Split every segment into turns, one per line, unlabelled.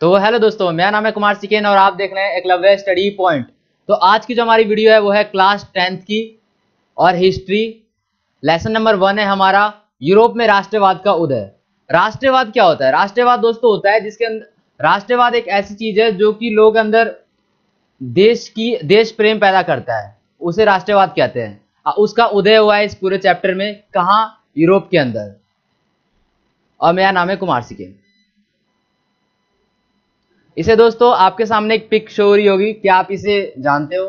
तो हेलो दोस्तों मेरा नाम है कुमार सिकेन और आप देख रहे हैं एकलव्य स्टडी पॉइंट तो आज की जो हमारी वीडियो है वो है क्लास टेंथ की और हिस्ट्री लेसन नंबर वन है हमारा यूरोप में राष्ट्रवाद का उदय राष्ट्रवाद क्या होता है राष्ट्रवाद दोस्तों होता है जिसके अंदर राष्ट्रवाद एक ऐसी चीज है जो कि लोग अंदर देश की देश प्रेम पैदा करता है उसे राष्ट्रवाद कहते हैं उसका उदय हुआ है इस पूरे चैप्टर में कहा यूरोप के अंदर और मेरा नाम है कुमार सिकेन इसे दोस्तों आपके सामने एक पिक शो हो रही होगी क्या आप इसे जानते हो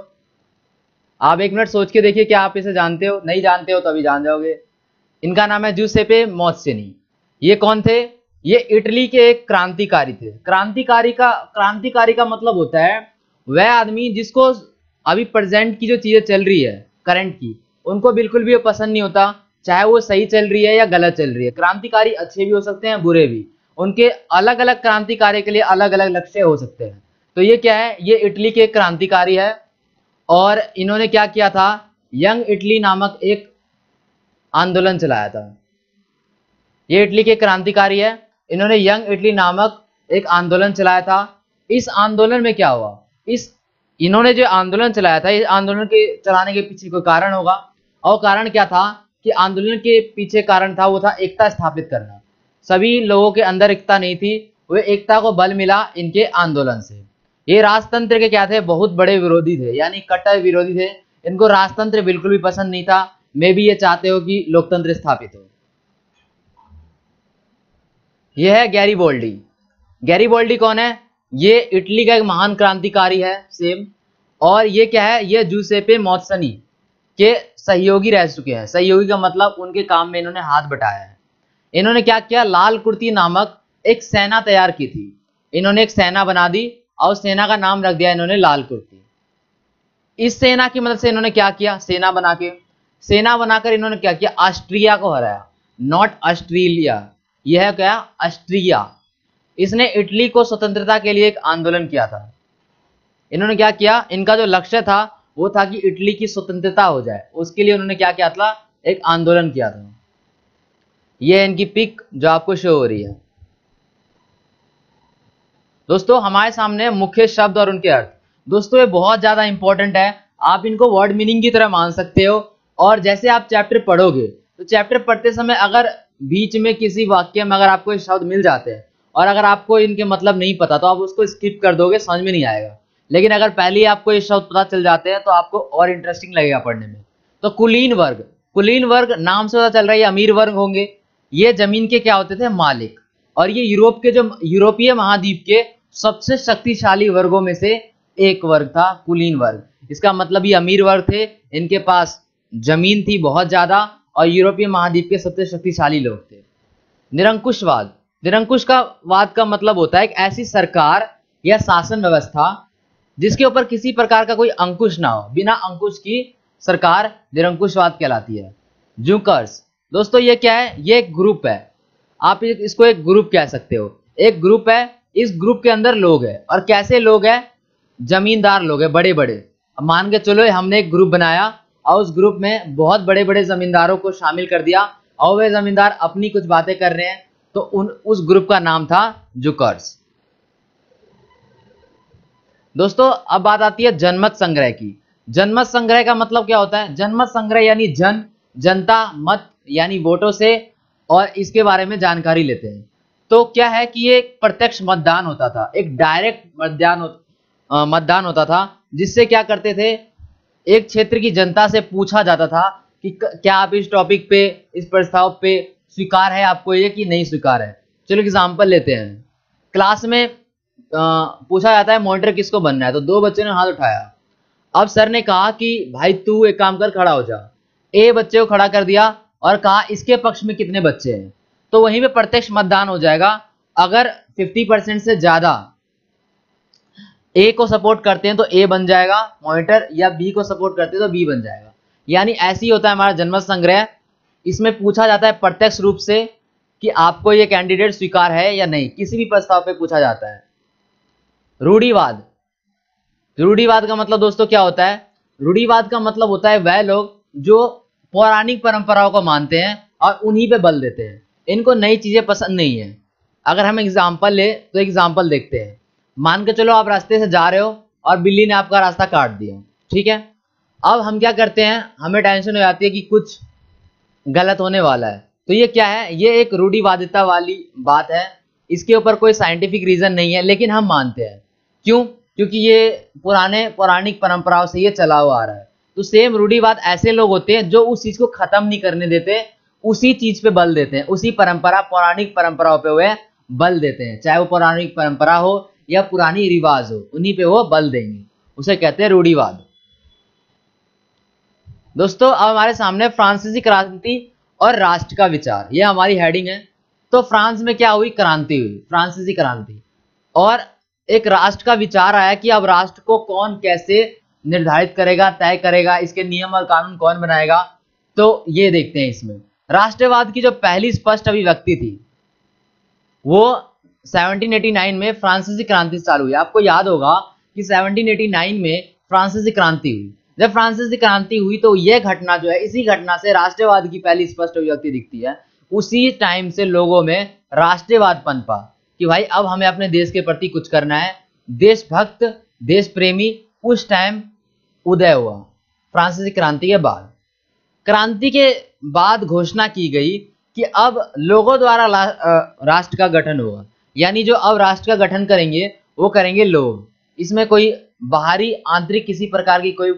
आप एक मिनट सोच के देखिए क्या आप इसे जानते हो नहीं जानते हो तो अभी जान जाओगे इनका नाम है जूसेपे मोसिनी ये कौन थे ये इटली के एक क्रांतिकारी थे क्रांतिकारी का क्रांतिकारी का मतलब होता है वह आदमी जिसको अभी प्रेजेंट की जो चीज़ें चल रही है करंट की उनको बिल्कुल भी पसंद नहीं होता चाहे वो सही चल रही है या गलत चल रही है क्रांतिकारी अच्छे भी हो सकते हैं बुरे भी उनके अलग अलग क्रांतिकारी के लिए अलग अलग लक्ष्य हो सकते हैं तो ये क्या है ये इटली के क्रांतिकारी है और इन्होंने क्या किया था यंग इटली नामक एक आंदोलन चलाया था ये इटली के क्रांतिकारी है इन्होंने यंग इटली नामक एक आंदोलन चलाया था इस आंदोलन में क्या हुआ इस इन्होंने जो आंदोलन चलाया था इस आंदोलन के चलाने के पीछे कोई कारण होगा और कारण क्या था कि आंदोलन के पीछे कारण था वो था एकता स्थापित करना सभी लोगों के अंदर एकता नहीं थी वे एकता को बल मिला इनके आंदोलन से ये राजतंत्र के क्या थे बहुत बड़े विरोधी थे यानी कट्टर विरोधी थे इनको राजतंत्र बिल्कुल भी पसंद नहीं था मैं भी ये चाहते हो कि लोकतंत्र स्थापित हो यह है गैरी बोल्डी गैरी बोल्डी कौन है ये इटली का एक महान क्रांतिकारी है सेम और ये क्या है ये जूसेपे मौसनी के सहयोगी रह चुके हैं सहयोगी का मतलब उनके काम में इन्होंने हाथ बटाया है इन्होंने क्या किया लाल कुर्ती नामक एक सेना तैयार की थी इन्होंने एक सेना बना दी और सेना का नाम रख दिया इन्होंने लाल कुर्ती इस सेना की मदद से इन्होंने क्या किया सेना बना के सेना बनाकर इन्होंने क्या किया ऑस्ट्रिया को हराया नॉट ऑस्ट्रेलिया यह क्या ऑस्ट्रिया इसने इटली को स्वतंत्रता के लिए एक आंदोलन किया था इन्होंने क्या किया इनका जो लक्ष्य था वो था कि इटली की स्वतंत्रता हो जाए उसके लिए उन्होंने क्या किया था एक आंदोलन किया था ये इनकी पिक जो आपको शो हो रही है दोस्तों हमारे सामने मुख्य शब्द और उनके अर्थ दोस्तों ये बहुत ज़्यादा इंपॉर्टेंट है आप इनको वर्ड मीनिंग की तरह मान सकते हो और जैसे आप चैप्टर पढ़ोगे तो चैप्टर पढ़ते समय अगर बीच में किसी वाक्य में अगर आपको ये शब्द मिल जाते हैं और अगर आपको इनके मतलब नहीं पता तो आप उसको स्किप कर दोगे समझ में नहीं आएगा लेकिन अगर पहले ही आपको ये शब्द पता चल जाते हैं तो आपको और इंटरेस्टिंग लगेगा पढ़ने में तो कुलीन वर्ग कुलीन वर्ग नाम से पता चल रहा है अमीर वर्ग होंगे ये जमीन के क्या होते थे मालिक और ये यूरोप के जो यूरोपीय महाद्वीप के सबसे शक्तिशाली वर्गों में से एक वर्ग था कुलीन वर्ग इसका मतलब ये अमीर वर्ग थे इनके पास जमीन थी बहुत ज्यादा और यूरोपीय महाद्वीप के सबसे शक्तिशाली लोग थे निरंकुशवाद निरंकुश का वाद का मतलब होता है एक ऐसी सरकार या शासन व्यवस्था जिसके ऊपर किसी प्रकार का कोई अंकुश ना हो बिना अंकुश की सरकार निरंकुशवाद कहलाती है जूकर्स दोस्तों ये क्या है ये एक ग्रुप है आप इसको एक ग्रुप कह सकते हो एक ग्रुप है इस ग्रुप के अंदर लोग हैं और कैसे लोग हैं जमींदार लोग हैं बड़े बड़े मान के चलो हमने एक ग्रुप बनाया और उस ग्रुप में बहुत बड़े बड़े जमींदारों को शामिल कर दिया और वे जमींदार अपनी कुछ बातें कर रहे हैं तो उन उस ग्रुप का नाम था जुकर्स दोस्तों अब बात आती है जनमत संग्रह की जनमत संग्रह का मतलब क्या होता है जनमत संग्रह यानी जन जनता मत यानी वोटों से और इसके बारे में जानकारी लेते हैं तो क्या है कि ये प्रत्यक्ष मतदान होता था एक डायरेक्ट मतदान मतदान होता था जिससे क्या करते थे एक क्षेत्र की जनता से पूछा जाता था कि क्या आप इस टॉपिक पे इस प्रस्ताव पे स्वीकार है आपको ये कि नहीं स्वीकार है चलो एग्जाम्पल लेते हैं क्लास में आ, पूछा जाता है मॉनिटर किसको बनना है तो दो बच्चों ने हाथ उठाया अब सर ने कहा कि भाई तू एक काम कर खड़ा हो जा ए बच्चे को खड़ा कर दिया और कहा इसके पक्ष में कितने बच्चे हैं तो वहीं पे प्रत्यक्ष मतदान हो जाएगा अगर 50 परसेंट से ज्यादा ए को सपोर्ट करते हैं तो ए बन जाएगा मॉनिटर या बी को सपोर्ट करते हैं तो बी बन जाएगा यानी ऐसे ही होता है हमारा जन्म संग्रह इसमें पूछा जाता है प्रत्यक्ष रूप से कि आपको ये कैंडिडेट स्वीकार है या नहीं किसी भी प्रस्ताव पर पूछा जाता है रूढ़ीवाद रूढ़ीवाद का मतलब दोस्तों क्या होता है रूढ़ीवाद का मतलब होता है वह लोग जो पौराणिक परंपराओं को मानते हैं और उन्हीं पे बल देते हैं इनको नई चीज़ें पसंद नहीं है अगर हम एग्जाम्पल ले तो एग्जाम्पल देखते हैं मान के चलो आप रास्ते से जा रहे हो और बिल्ली ने आपका रास्ता काट दिया ठीक है अब हम क्या करते हैं हमें टेंशन हो जाती है कि कुछ गलत होने वाला है तो ये क्या है ये एक रूढ़ीवादिता वाली बात है इसके ऊपर कोई साइंटिफिक रीज़न नहीं है लेकिन हम मानते हैं क्यों क्योंकि ये पुराने पौराणिक परंपराओं से ये चला हुआ आ रहा है तो सेम रूढ़ीवाद ऐसे लोग होते हैं जो उस चीज को खत्म नहीं करने देते उसी चीज पे बल देते हैं उसी परंपरा पौराणिक परंपराओं पे वे बल देते हैं चाहे वो पौराणिक परंपरा हो या पुरानी रिवाज हो उन्हीं पे वो बल देंगे उसे कहते हैं रूढ़ीवाद दोस्तों अब हमारे सामने फ्रांसीसी क्रांति और राष्ट्र का विचार यह हमारी हेडिंग है तो फ्रांस में क्या हुई क्रांति हुई फ्रांसीसी क्रांति और एक राष्ट्र का विचार आया कि अब राष्ट्र को कौन कैसे निर्धारित करेगा तय करेगा इसके नियम और कानून कौन बनाएगा तो ये देखते हैं इसमें राष्ट्रवाद की जो पहली स्पष्ट अभिव्यक्ति थी वो 1789 में फ्रांसीसी क्रांति चालू हुई आपको याद होगा कि 1789 में फ्रांसीसी क्रांति हुई जब फ्रांसीसी क्रांति हुई तो यह घटना जो है इसी घटना से राष्ट्रवाद की पहली स्पष्ट अभिव्यक्ति दिखती है उसी टाइम से लोगों में राष्ट्रवाद पनपा कि भाई अब हमें अपने देश के प्रति कुछ करना है देशभक्त देश प्रेमी उस टाइम उदय हुआ फ्रांसीसी क्रांति के बाद क्रांति के बाद घोषणा की गई कि अब लोगों द्वारा राष्ट्र का गठन होगा यानी जो अब राष्ट्र का गठन करेंगे वो करेंगे लोग इसमें कोई बाहरी आंतरिक किसी प्रकार की कोई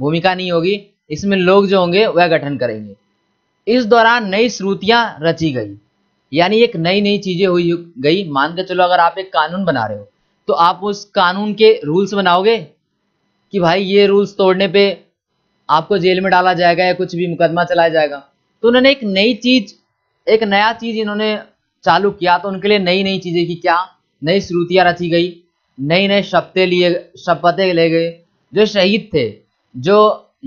भूमिका नहीं होगी इसमें लोग जो होंगे वह गठन करेंगे इस दौरान नई श्रुतियां रची गई यानी एक नई नई चीजें हुई गई मान के चलो अगर आप एक कानून बना रहे हो तो आप उस कानून के रूल्स बनाओगे कि भाई ये रूल्स तोड़ने पे आपको जेल में डाला जाएगा या कुछ भी मुकदमा चलाया जाएगा तो उन्होंने एक नई चीज एक नया चीज इन्होंने चालू किया तो उनके लिए नई नई चीजें की क्या नई श्रुतियां रची गई नई नए शपते लिए शपथें ले गए जो शहीद थे जो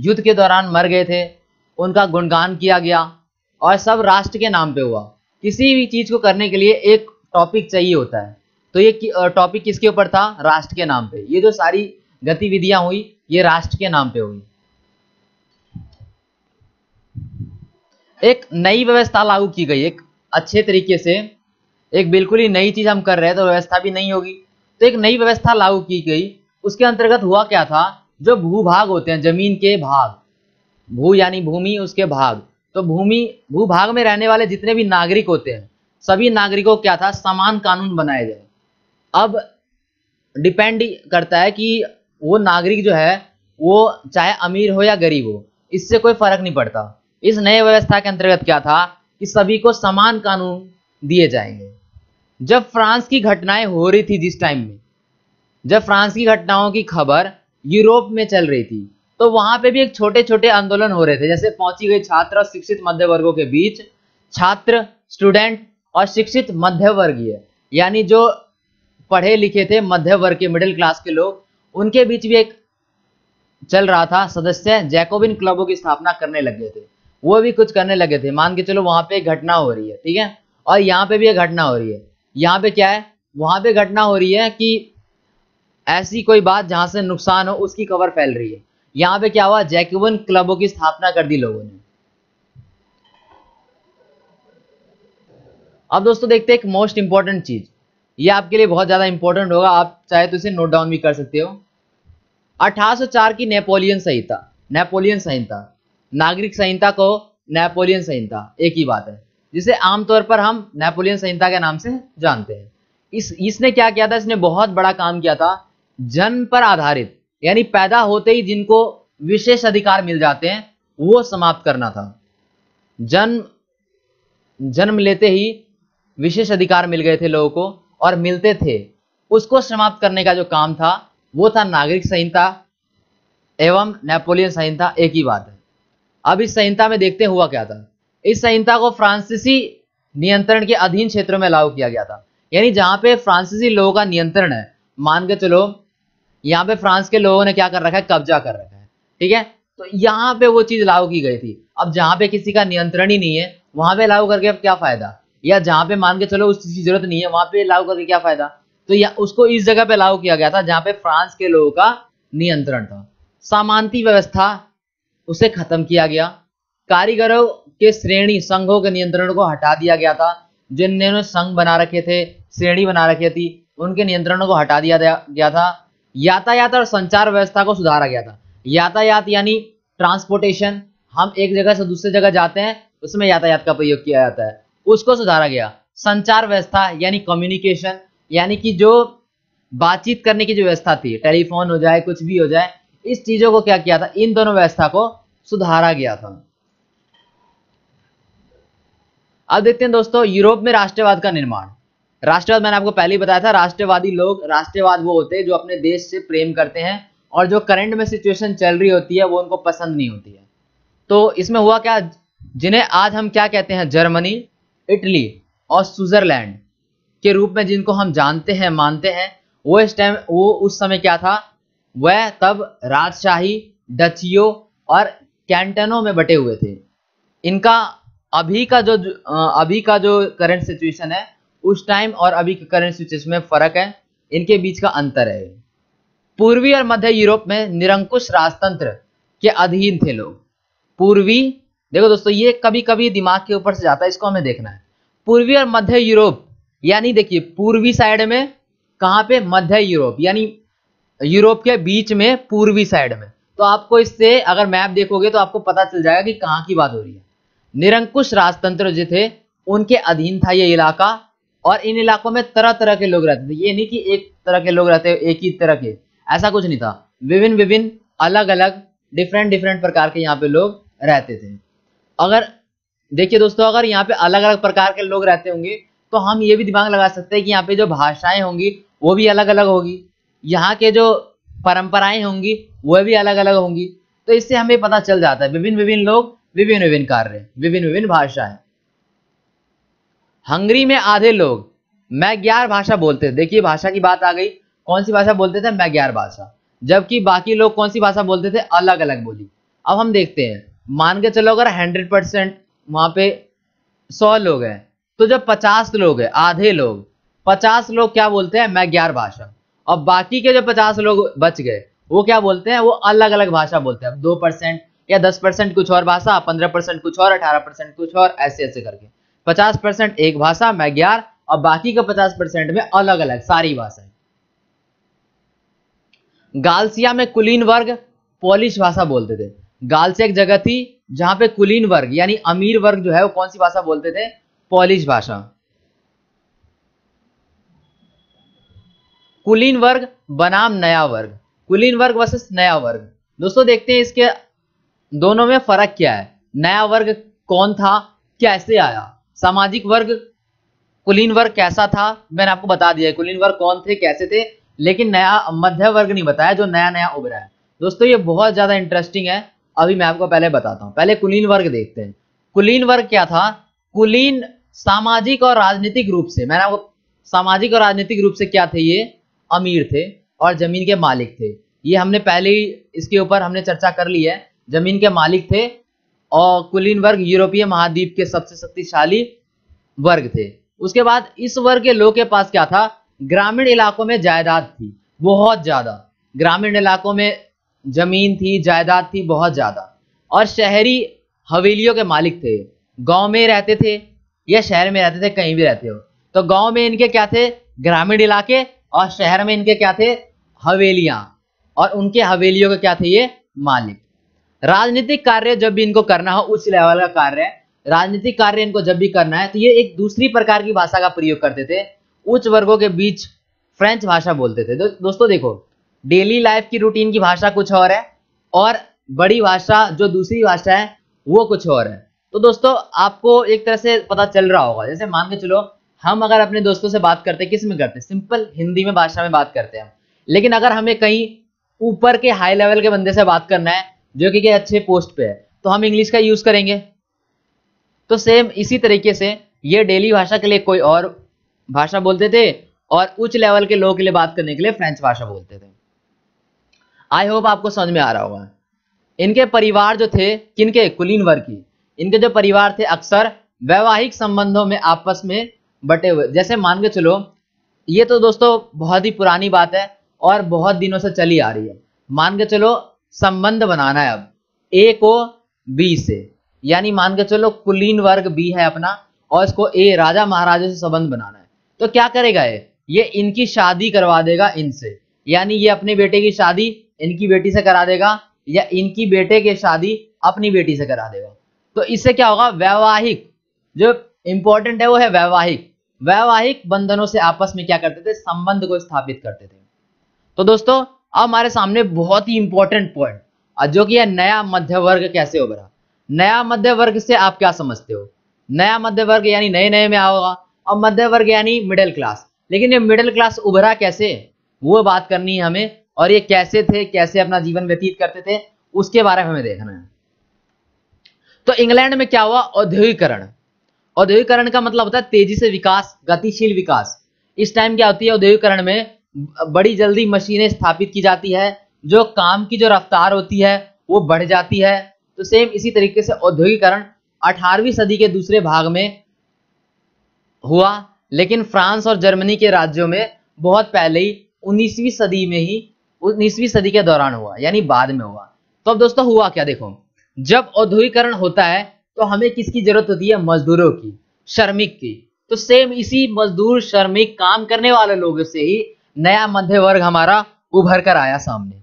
युद्ध के दौरान मर गए थे उनका गुणगान किया गया और सब राष्ट्र के नाम पे हुआ किसी भी चीज़ को करने के लिए एक टॉपिक चाहिए होता है तो ये टॉपिक किसके ऊपर था राष्ट्र के नाम पे ये जो सारी गतिविधियां हुई ये राष्ट्र के नाम पे हुई एक नई व्यवस्था लागू की गई एक अच्छे तरीके से एक बिल्कुल ही नई चीज हम कर रहे हैं तो व्यवस्था भी नहीं होगी तो एक नई व्यवस्था लागू की गई उसके अंतर्गत हुआ क्या था जो भूभाग होते हैं जमीन के भाग भू यानी भूमि उसके भाग तो भूमि भूभाग में रहने वाले जितने भी नागरिक होते हैं सभी नागरिकों क्या था समान कानून बनाए जाए अब डिपेंड करता है कि वो नागरिक जो है वो चाहे अमीर हो या गरीब हो इससे कोई फर्क नहीं पड़ता इस नए व्यवस्था के अंतर्गत क्या था कि सभी को समान कानून दिए जाएंगे जब फ्रांस की घटनाएं हो रही थी जिस टाइम में जब फ्रांस की घटनाओं की खबर यूरोप में चल रही थी तो वहां पे भी एक छोटे छोटे आंदोलन हो रहे थे जैसे पहुंची गई छात्र और शिक्षित मध्य वर्गों के बीच छात्र स्टूडेंट और शिक्षित मध्य वर्गीय यानी जो पढ़े लिखे थे मध्य वर्ग के मिडिल क्लास के लोग उनके बीच भी एक चल रहा था सदस्य जैकोबिन क्लबों की स्थापना करने लगे थे वो भी कुछ करने लगे थे मान के चलो वहां पे घटना हो रही है ठीक है और यहाँ पे भी घटना हो रही है यहाँ पे क्या है वहां पे घटना हो रही है कि ऐसी कोई बात जहां से नुकसान हो उसकी खबर फैल रही है यहाँ पे क्या हुआ जैकोबिन क्लबों की स्थापना कर दी लोगों ने अब दोस्तों देखते हैं एक मोस्ट इंपॉर्टेंट चीज ये आपके लिए बहुत ज्यादा इंपॉर्टेंट होगा आप चाहे तो इसे नोट डाउन भी कर सकते हो 1804 की नेपोलियन संहिता नेपोलियन संहिता नागरिक संहिता को नेपोलियन संहिता एक ही बात है जिसे आमतौर पर हम नेपोलियन संहिता के नाम से जानते हैं इस इसने क्या किया था इसने बहुत बड़ा काम किया था जन्म पर आधारित यानी पैदा होते ही जिनको विशेष अधिकार मिल जाते हैं वो समाप्त करना था जन्म जन्म लेते ही विशेष अधिकार मिल गए थे लोगों को और मिलते थे उसको समाप्त करने का जो काम था वो था नागरिक संहिता एवं नेपोलियन संहिता एक ही बात है अब इस संहिता में देखते हुआ क्या था इस संहिता को फ्रांसीसी नियंत्रण के अधीन क्षेत्रों में लागू किया गया था यानी जहां पे फ्रांसीसी लोगों का नियंत्रण है मान के चलो यहाँ पे फ्रांस के लोगों ने क्या कर रखा है कब्जा कर रखा है ठीक है तो यहाँ पे वो चीज लागू की गई थी अब जहां पे किसी का नियंत्रण ही नहीं है वहां पे लागू करके अब क्या फायदा या जहां पे मान के चलो उस चीज की जरूरत नहीं है वहां पे लागू करके क्या फायदा तो या उसको इस जगह पे लागू किया गया था जहां पे फ्रांस के लोगों का नियंत्रण था सामांती व्यवस्था उसे खत्म किया गया कारीगरों के श्रेणी संघों के नियंत्रण को हटा दिया गया था जिन्होंने संघ बना रखे थे श्रेणी बना रखी थी उनके नियंत्रणों को हटा दिया गया था यातायात और संचार व्यवस्था को सुधारा गया था यातायात यानी ट्रांसपोर्टेशन हम एक जगह से दूसरे जगह जाते हैं उसमें यातायात का प्रयोग किया जाता है उसको सुधारा गया संचार व्यवस्था यानी कम्युनिकेशन यानी कि जो बातचीत करने की जो व्यवस्था थी टेलीफोन हो जाए कुछ भी हो जाए इस चीजों को क्या किया था इन दोनों व्यवस्था को सुधारा गया था अब देखते हैं दोस्तों यूरोप में राष्ट्रवाद का निर्माण राष्ट्रवाद मैंने आपको पहले ही बताया था राष्ट्रवादी लोग राष्ट्रवाद वो होते हैं जो अपने देश से प्रेम करते हैं और जो करंट में सिचुएशन चल रही होती है वो उनको पसंद नहीं होती है तो इसमें हुआ क्या जिन्हें आज हम क्या कहते हैं जर्मनी इटली और स्विट्जरलैंड के रूप में जिनको हम जानते हैं मानते हैं वो इस टाइम वो उस समय क्या था वह तब राजशाही डचियो और कैंटनों में बटे हुए थे इनका अभी का जो अभी का जो करंट सिचुएशन है उस टाइम और अभी के करंट सिचुएशन में फर्क है इनके बीच का अंतर है पूर्वी और मध्य यूरोप में निरंकुश राजतंत्र के अधीन थे लोग पूर्वी देखो दोस्तों ये कभी कभी दिमाग के ऊपर से जाता है इसको हमें देखना है पूर्वी और मध्य यूरोप यानी देखिए पूर्वी साइड में कहां पे मध्य यूरोप यानी यूरोप के बीच में पूर्वी साइड में तो आपको इससे अगर मैप देखोगे तो आपको पता चल जाएगा कि कहां की बात हो रही है निरंकुश राजतंत्र जो थे उनके अधीन था ये इलाका और इन इलाकों में तरह तरह के लोग रहते थे ये नहीं कि एक तरह के लोग रहते एक ही तरह के ऐसा कुछ नहीं था विभिन्न विभिन्न अलग अलग डिफरेंट डिफरेंट प्रकार के यहाँ पे लोग रहते थे अगर देखिए दोस्तों अगर यहाँ पे अलग अलग प्रकार के लोग रहते होंगे तो हम ये भी दिमाग लगा सकते हैं कि यहाँ पे जो भाषाएं होंगी वो भी अलग अलग होगी यहाँ के जो परंपराएं होंगी वह भी अलग अलग होंगी तो इससे हमें पता चल जाता है विभिन्न विभिन्न लोग विभिन्न विभिन्न कार्य विभिन्न विभिन्न भाषाएं हंगरी में आधे लोग मैग्यार भाषा बोलते थे देखिए भाषा की बात आ गई कौन सी भाषा बोलते थे मैग्यार भाषा जबकि बाकी लोग कौन सी भाषा बोलते थे अलग अलग बोली अब हम देखते हैं मान के चलो अगर हंड्रेड परसेंट वहां पे सौ लोग हैं तो जब पचास लोग है आधे लोग पचास लोग क्या बोलते हैं मैग्यार भाषा और बाकी के जो पचास लोग बच गए वो क्या बोलते हैं वो अलग अलग भाषा बोलते हैं दो परसेंट या दस परसेंट कुछ और भाषा पंद्रह परसेंट कुछ और अठारह परसेंट कुछ और ऐसे ऐसे करके पचास परसेंट एक भाषा मैग्यार और बाकी का पचास परसेंट में अलग अलग सारी भाषाएं गालसिया में कुलीन वर्ग पोलिश भाषा बोलते थे गालसिया एक जगह थी जहां पे कुलीन वर्ग यानी अमीर वर्ग जो है वो कौन सी भाषा बोलते थे पॉलिश भाषा कुलीन वर्ग बनाम नया वर्ग कुलीन वर्ग वर्सेस नया वर्ग दोस्तों देखते हैं इसके दोनों में फर्क क्या है नया वर्ग कौन था कैसे आया सामाजिक वर्ग कुलीन वर्ग कैसा था मैंने आपको बता दिया कुलीन वर्ग कौन थे कैसे थे लेकिन नया मध्य वर्ग नहीं बताया जो नया नया उभरा है दोस्तों ये बहुत ज्यादा इंटरेस्टिंग है अभी मैं आपको पहले बताता हूं पहले कुलीन वर्ग देखते हैं कुलीन वर्ग क्या था कुलीन सामाजिक और राजनीतिक रूप से मैंने आपको सामाजिक और राजनीतिक रूप से क्या थे ये अमीर थे और जमीन के मालिक थे ये हमने पहले ही इसके ऊपर हमने चर्चा कर ली है जमीन के मालिक थे और कुलीन वर्ग यूरोपीय महाद्वीप के सबसे शक्तिशाली वर्ग थे उसके बाद इस वर्ग के लोग के पास क्या था ग्रामीण इलाकों में जायदाद थी बहुत ज्यादा ग्रामीण इलाकों में जमीन थी जायदाद थी बहुत ज्यादा और शहरी हवेलियों के मालिक थे गांव में रहते थे ये शहर में रहते थे कहीं भी रहते हो तो गांव में इनके क्या थे ग्रामीण इलाके और शहर में इनके क्या थे हवेलियां और उनके हवेलियों के क्या थे ये मालिक राजनीतिक कार्य जब भी इनको करना हो उस लेवल का कार्य है राजनीतिक कार्य इनको जब भी करना है तो ये एक दूसरी प्रकार की भाषा का प्रयोग करते थे उच्च वर्गों के बीच फ्रेंच भाषा बोलते थे दो, दोस्तों देखो डेली लाइफ की रूटीन की भाषा कुछ और है और बड़ी भाषा जो दूसरी भाषा है वो कुछ और है तो दोस्तों आपको एक तरह से पता चल रहा होगा जैसे मान के चलो हम अगर अपने दोस्तों से बात करते हैं किस में करते हैं सिंपल हिंदी में भाषा में बात करते हैं लेकिन अगर हमें कहीं ऊपर के हाई लेवल के बंदे से बात करना है जो कि अच्छे पोस्ट पे है तो हम इंग्लिश का यूज करेंगे तो सेम इसी तरीके से ये डेली भाषा के लिए कोई और भाषा बोलते थे और उच्च लेवल के लोगों के लिए बात करने के लिए फ्रेंच भाषा बोलते थे आई होप आपको समझ में आ रहा होगा इनके परिवार जो थे किनके कुलीन वर्ग की इनके जो परिवार थे अक्सर वैवाहिक संबंधों में आपस में बटे हुए जैसे मान के चलो ये तो दोस्तों बहुत ही पुरानी बात है और बहुत दिनों से चली आ रही है मान के चलो संबंध बनाना है अब ए को बी से यानी मान के चलो कुलीन वर्ग बी है अपना और इसको ए राजा महाराजा से संबंध बनाना है तो क्या करेगा ये ये इनकी शादी करवा देगा इनसे यानी ये अपने बेटे की शादी इनकी बेटी से करा देगा या इनकी बेटे की शादी अपनी बेटी से करा देगा तो इससे क्या होगा वैवाहिक जो इंपॉर्टेंट है वो है वैवाहिक वैवाहिक बंधनों से आपस में क्या करते थे संबंध को स्थापित करते थे तो दोस्तों अब हमारे सामने बहुत ही इंपॉर्टेंट पॉइंट जो कि है नया मध्य वर्ग कैसे उभरा नया मध्य वर्ग से आप क्या समझते हो नया मध्य वर्ग यानी नए नए में आओगा और मध्य वर्ग यानी मिडिल क्लास लेकिन ये मिडिल क्लास उभरा कैसे वो बात करनी है हमें और ये कैसे थे कैसे अपना जीवन व्यतीत करते थे उसके बारे में हमें देखना है तो इंग्लैंड में क्या हुआ औद्योगिकरण औद्योगिकरण का मतलब होता है तेजी से विकास गतिशील विकास इस टाइम क्या होती है औद्योगिकरण में बड़ी जल्दी मशीनें स्थापित की जाती है जो काम की जो रफ्तार होती है वो बढ़ जाती है तो सेम इसी तरीके से औद्योगिकरण 18वीं सदी के दूसरे भाग में हुआ लेकिन फ्रांस और जर्मनी के राज्यों में बहुत पहले ही 19वीं सदी में ही 19वीं सदी के दौरान हुआ यानी बाद में हुआ तो अब दोस्तों हुआ क्या देखो जब औद्योगिकरण होता है तो हमें किसकी जरूरत होती है मजदूरों की श्रमिक की तो सेम इसी मजदूर श्रमिक काम करने वाले लोगों से ही नया मध्य वर्ग हमारा उभर कर आया सामने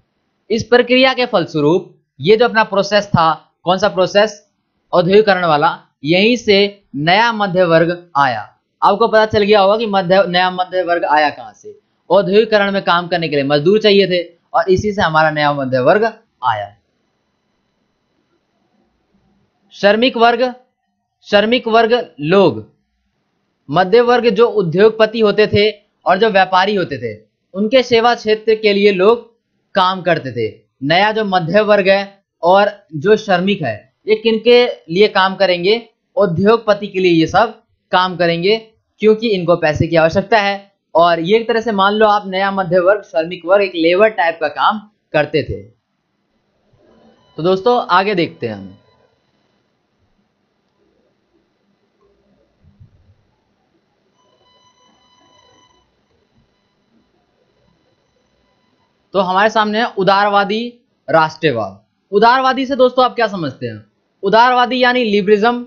इस प्रक्रिया के फलस्वरूप ये जो अपना प्रोसेस था कौन सा प्रोसेस औद्योगिकरण वाला यहीं से नया मध्य वर्ग आया आपको पता चल गया होगा कि मध्य नया मध्य वर्ग आया कहां से औद्योगिकरण में काम करने के लिए मजदूर चाहिए थे और इसी से हमारा नया मध्य वर्ग आया श्रमिक वर्ग श्रमिक वर्ग लोग मध्य वर्ग जो उद्योगपति होते थे और जो व्यापारी होते थे उनके सेवा क्षेत्र के लिए लोग काम करते थे नया जो मध्य वर्ग है और जो श्रमिक है ये किनके लिए काम करेंगे उद्योगपति के लिए ये सब काम करेंगे क्योंकि इनको पैसे की आवश्यकता है और ये एक तरह से मान लो आप नया मध्य वर्ग श्रमिक वर्ग एक लेबर टाइप का काम करते थे तो दोस्तों आगे देखते हैं हम तो हमारे सामने है उदारवादी राष्ट्रवाद उदारवादी से दोस्तों आप क्या समझते हैं उदारवादी यानी लिबरिज्म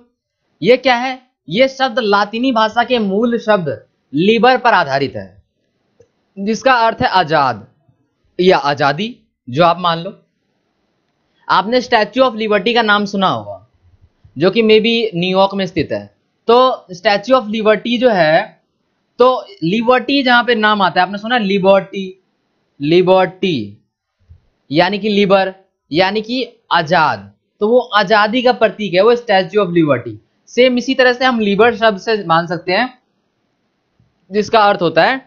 ये क्या है ये शब्द लातिनी भाषा के मूल शब्द लिबर पर आधारित है जिसका अर्थ है आजाद या आजादी जो आप मान लो आपने स्टैच्यू ऑफ लिबर्टी का नाम सुना होगा जो कि मे बी न्यूयॉर्क में स्थित है तो स्टैच्यू ऑफ लिबर्टी जो है तो लिबर्टी जहां पे नाम आता है आपने सुना लिबर्टी लिबर्टी यानी कि लिबर यानी कि आजाद तो वो आजादी का प्रतीक है वो स्टैच्यू ऑफ लिबर्टी सेम इसी तरह से हम लिबर शब्द से मान सकते हैं जिसका अर्थ होता है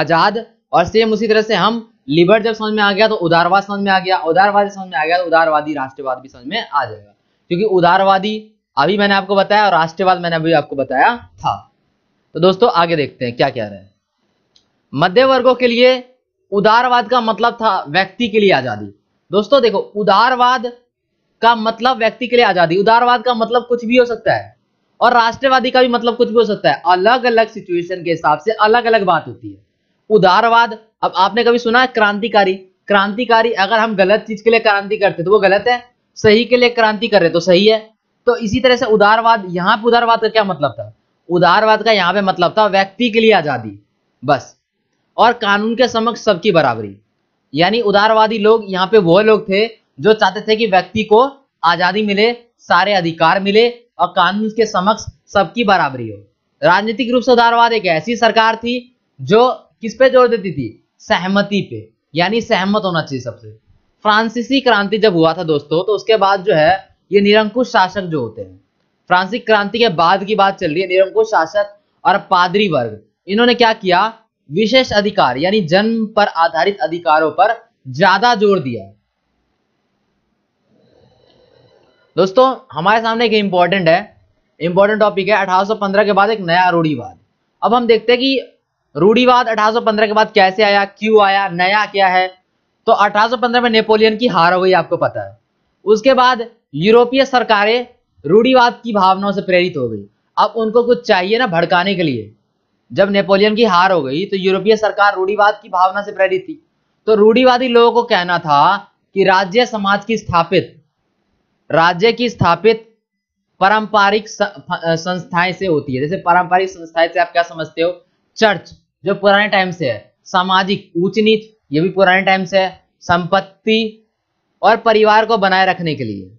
आजाद और सेम उसी तरह से हम लिबर जब समझ में आ गया तो उदारवाद समझ में आ गया उदारवादी समझ में आ गया तो उदारवादी राष्ट्रवाद भी समझ में आ जाएगा क्योंकि उदारवादी अभी मैंने आपको बताया और राष्ट्रवाद मैंने अभी आपको बताया था तो दोस्तों आगे देखते हैं क्या क्या रहे मध्य वर्गों के लिए उदारवाद का मतलब था व्यक्ति के लिए आजादी दोस्तों देखो उदारवाद का मतलब व्यक्ति के लिए आजादी उदारवाद का मतलब कुछ भी हो सकता है और राष्ट्रवादी का भी मतलब कुछ भी हो सकता है अलग अलग सिचुएशन के हिसाब से अलग अलग बात होती है उदारवाद अब आपने कभी सुना है क्रांतिकारी क्रांतिकारी अगर हम गलत चीज के लिए क्रांति करते तो वो गलत है सही के लिए क्रांति कर रहे तो सही है तो इसी तरह से उदारवाद यहाँ पे उदारवाद का क्या मतलब था उदारवाद का यहाँ पे मतलब था व्यक्ति के लिए आजादी बस और कानून के समक्ष सबकी बराबरी यानी उदारवादी लोग यहाँ पे वो लोग थे जो चाहते थे कि व्यक्ति को आजादी मिले सारे अधिकार मिले और कानून के समक्ष सबकी बराबरी हो राजनीतिक रूप से उदारवाद एक ऐसी सरकार थी जो किस पे जोर देती थी सहमति पे यानी सहमत होना चाहिए सबसे फ्रांसीसी क्रांति जब हुआ था दोस्तों तो उसके बाद जो है ये निरंकुश शासक जो होते हैं फ्रांसिक क्रांति के बाद की बात चल रही है निरंकुश शासक और पादरी वर्ग इन्होंने क्या किया विशेष अधिकार यानी जन्म पर आधारित अधिकारों पर ज्यादा जोर दिया दोस्तों हमारे सामने एक इंपॉर्टेंट है इंपॉर्टेंट टॉपिक है 1815 के बाद एक नया रूढ़ीवाद अब हम देखते हैं कि रूढ़ीवाद 1815 के बाद कैसे आया क्यों आया नया क्या है तो 1815 में नेपोलियन की हार हो गई आपको पता है उसके बाद यूरोपीय सरकारें रूढ़ीवाद की भावनाओं से प्रेरित हो गई अब उनको कुछ चाहिए ना भड़काने के लिए जब नेपोलियन की हार हो गई तो यूरोपीय सरकार रूढ़ीवाद की भावना से प्रेरित थी तो रूढ़ीवादी लोगों को कहना था कि राज्य समाज की स्थापित राज्य की स्थापित पारंपरिक संस्थाएं से होती है जैसे पारंपरिक संस्थाएं से आप क्या समझते हो चर्च जो पुराने टाइम से है सामाजिक ऊंच नीच ये भी पुराने टाइम से है संपत्ति और परिवार को बनाए रखने के लिए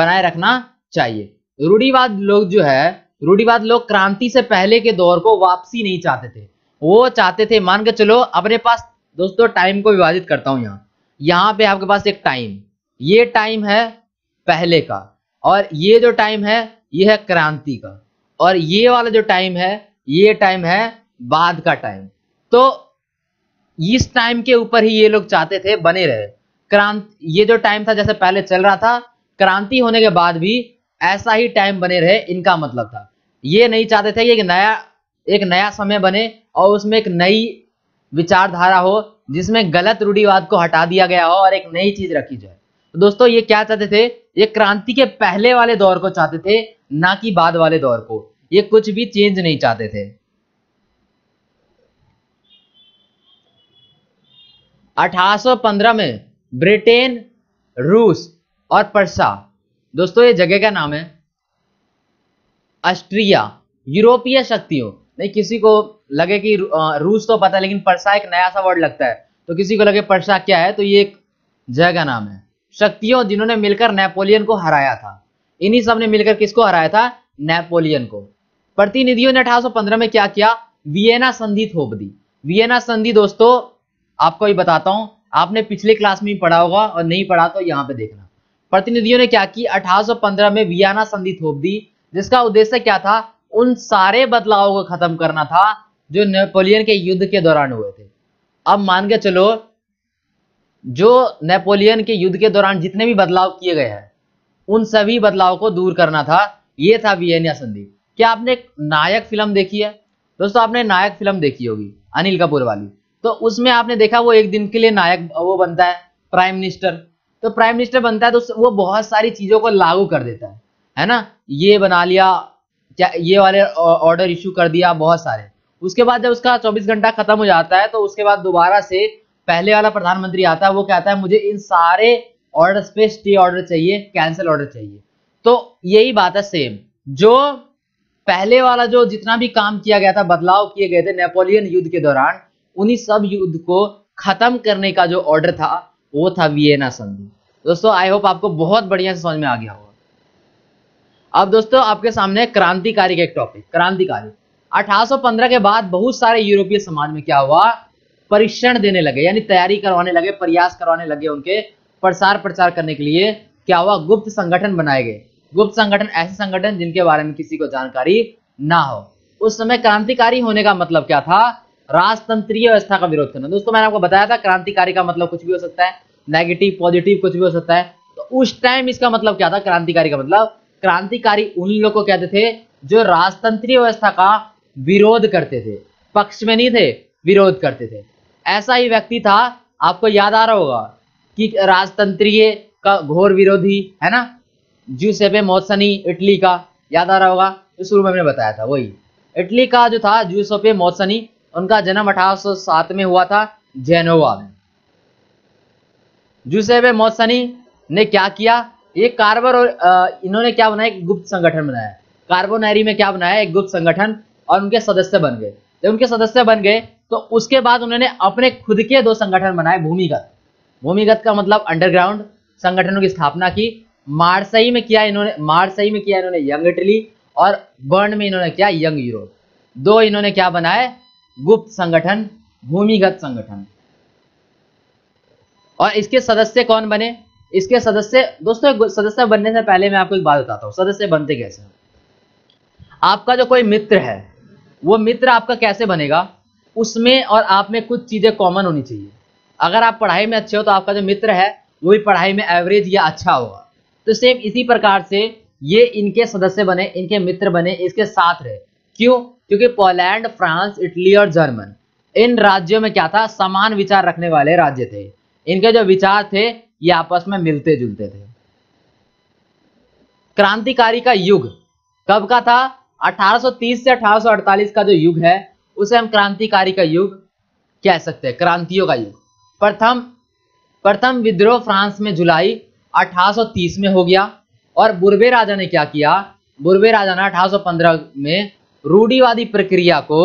बनाए रखना चाहिए रूढ़ीवाद लोग जो है रूढ़ीवाद लोग क्रांति से पहले के दौर को वापसी नहीं चाहते थे वो चाहते थे मान के चलो अपने पास दोस्तों टाइम को विभाजित करता हूं यहाँ यहाँ पे आपके पास एक टाइम ये टाइम है पहले का और ये जो टाइम है ये है क्रांति का और ये वाला जो टाइम है ये टाइम है बाद का टाइम तो इस टाइम के ऊपर ही ये लोग चाहते थे बने रहे क्रांति ये जो टाइम था जैसे पहले चल रहा था क्रांति होने के बाद भी ऐसा ही टाइम बने रहे इनका मतलब था ये नहीं चाहते थे कि एक नया एक नया समय बने और उसमें एक नई विचारधारा हो जिसमें गलत रूढ़ीवाद को हटा दिया गया हो और एक नई चीज रखी जाए तो दोस्तों ये क्या चाहते थे ये क्रांति के पहले वाले दौर को चाहते थे ना कि बाद वाले दौर को ये कुछ भी चेंज नहीं चाहते थे 1815 में ब्रिटेन रूस और पर्सा दोस्तों ये जगह का नाम है ऑस्ट्रिया यूरोपीय शक्तियों नहीं किसी को लगे कि रूस तो पता है लेकिन परसा एक नया सा वर्ड लगता है तो किसी को लगे परसा क्या है तो ये एक जगह का नाम है शक्तियों जिन्होंने मिलकर नेपोलियन को हराया था इन्हीं सब ने मिलकर किसको हराया था नेपोलियन को प्रतिनिधियों ने अठारह में क्या किया वियना संधि थोप दी वियना संधि दोस्तों आपको ही बताता हूं आपने पिछले क्लास में पढ़ा होगा और नहीं पढ़ा तो यहां पे देखना प्रतिनिधियों ने क्या की 1815 में वियाना संधि थोप दी जिसका उद्देश्य क्या था उन सारे बदलावों को खत्म करना था जो नेपोलियन के युद्ध के दौरान हुए थे अब मान के चलो जो नेपोलियन के युद्ध के दौरान जितने भी बदलाव किए गए हैं उन सभी बदलाव को दूर करना था यह था वियना संधि क्या आपने नायक फिल्म देखी है दोस्तों आपने नायक फिल्म देखी होगी अनिल कपूर वाली तो उसमें आपने देखा वो एक दिन के लिए नायक वो बनता है प्राइम मिनिस्टर तो प्राइम मिनिस्टर बनता है तो वो बहुत सारी चीज़ों को लागू कर देता है है ना ये बना लिया ये वाले ऑर्डर इश्यू कर दिया बहुत सारे उसके बाद जब उसका 24 घंटा खत्म हो जाता है तो उसके बाद दोबारा से पहले वाला प्रधानमंत्री आता है वो कहता है मुझे इन सारे ऑर्डर पे स्टे ऑर्डर चाहिए कैंसिल ऑर्डर चाहिए तो यही बात है सेम जो पहले वाला जो जितना भी काम किया गया था बदलाव किए गए थे नेपोलियन युद्ध के दौरान उन्हीं सब युद्ध को खत्म करने का जो ऑर्डर था वो था वियना संधि दोस्तों आई होप आपको बहुत बढ़िया से समझ में आ गया होगा अब दोस्तों आपके सामने क्रांतिकारी का एक टॉपिक क्रांतिकारी 1815 के बाद बहुत सारे यूरोपीय समाज में क्या हुआ परीक्षण देने लगे यानी तैयारी करवाने लगे प्रयास करवाने लगे उनके प्रसार प्रचार करने के लिए क्या हुआ गुप्त संगठन बनाए गए गुप्त संगठन ऐसे संगठन जिनके बारे में किसी को जानकारी ना हो उस समय क्रांतिकारी होने का मतलब क्या था राजतंत्रीय व्यवस्था का विरोध करना दोस्तों मैंने आपको बताया था क्रांतिकारी का मतलब कुछ भी हो सकता है नेगेटिव पॉजिटिव कुछ भी हो सकता है तो उस टाइम इसका मतलब क्या था क्रांतिकारी का मतलब क्रांतिकारी उन लोग को कहते थे जो राजतंत्रीय व्यवस्था का विरोध करते थे पक्ष में नहीं थे विरोध करते थे ऐसा ही व्यक्ति था आपको याद आ रहा होगा कि राजतंत्रीय का घोर विरोधी है ना जूसेपे मोसनी इटली का याद आ रहा होगा शुरू में हमने बताया था वही इटली का जो था जूसोपे मोसनी उनका जन्म 1807 में हुआ था जेनोवा में जूसेबे मोसनी ने क्या किया ये कार्बर और इन्होंने क्या बनाया एक गुप्त संगठन बनाया कार्बोनेरी में क्या बनाया एक गुप्त संगठन और उनके सदस्य बन गए जब उनके सदस्य बन गए तो उसके बाद उन्होंने अपने खुद के दो संगठन बनाए भूमिगत भूमिगत का मतलब अंडरग्राउंड संगठनों की स्थापना की मारसई में किया इन्होंने मारसई में किया इन्होंने यंग इटली और बर्न में इन्होंने किया यंग यूरोप दो इन्होंने क्या बनाए गुप्त संगठन भूमिगत संगठन और इसके सदस्य कौन बने इसके सदस्य दोस्तों सदस्य बनने से पहले मैं आपको एक बात बताता हूं सदस्य बनते कैसे आपका जो कोई मित्र है वो मित्र आपका कैसे बनेगा उसमें और आप में कुछ चीज़ें कॉमन होनी चाहिए अगर आप पढ़ाई में अच्छे हो तो आपका जो मित्र है वो भी पढ़ाई में एवरेज या अच्छा होगा तो सेम इसी प्रकार से ये इनके सदस्य बने इनके मित्र बने इसके साथ रहे क्यों क्योंकि पोलैंड फ्रांस इटली और जर्मन इन राज्यों में क्या था समान विचार रखने वाले राज्य थे इनके जो विचार थे ये आपस में मिलते जुलते थे क्रांतिकारी का युग कब का था 1830 से 1848 का जो युग है उसे हम क्रांतिकारी का युग कह सकते हैं क्रांतियों का युग प्रथम प्रथम विद्रोह फ्रांस में जुलाई 1830 में हो गया और बुर्बे राजा ने क्या किया बुर्बे राजा ने 1815 में रूढ़ीवादी प्रक्रिया को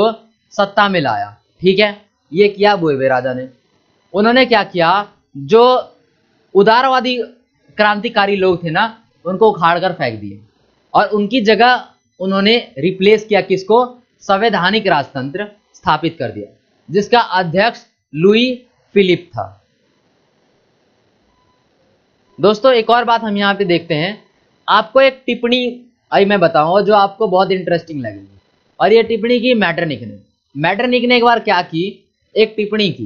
सत्ता में लाया ठीक है ये किया बोएबे राजा ने उन्होंने क्या किया जो उदारवादी क्रांतिकारी लोग थे ना उनको उखाड़ कर फेंक दिए और उनकी जगह उन्होंने रिप्लेस किया किसको संवैधानिक राजतंत्र स्थापित कर दिया जिसका अध्यक्ष लुई फिलिप था दोस्तों एक और बात हम यहां पे देखते हैं आपको एक टिप्पणी आई मैं बताऊंगा जो आपको बहुत इंटरेस्टिंग लगेगी और ये टिप्पणी की मैटरनिक ने मैटरनिक ने एक बार क्या की एक टिप्पणी की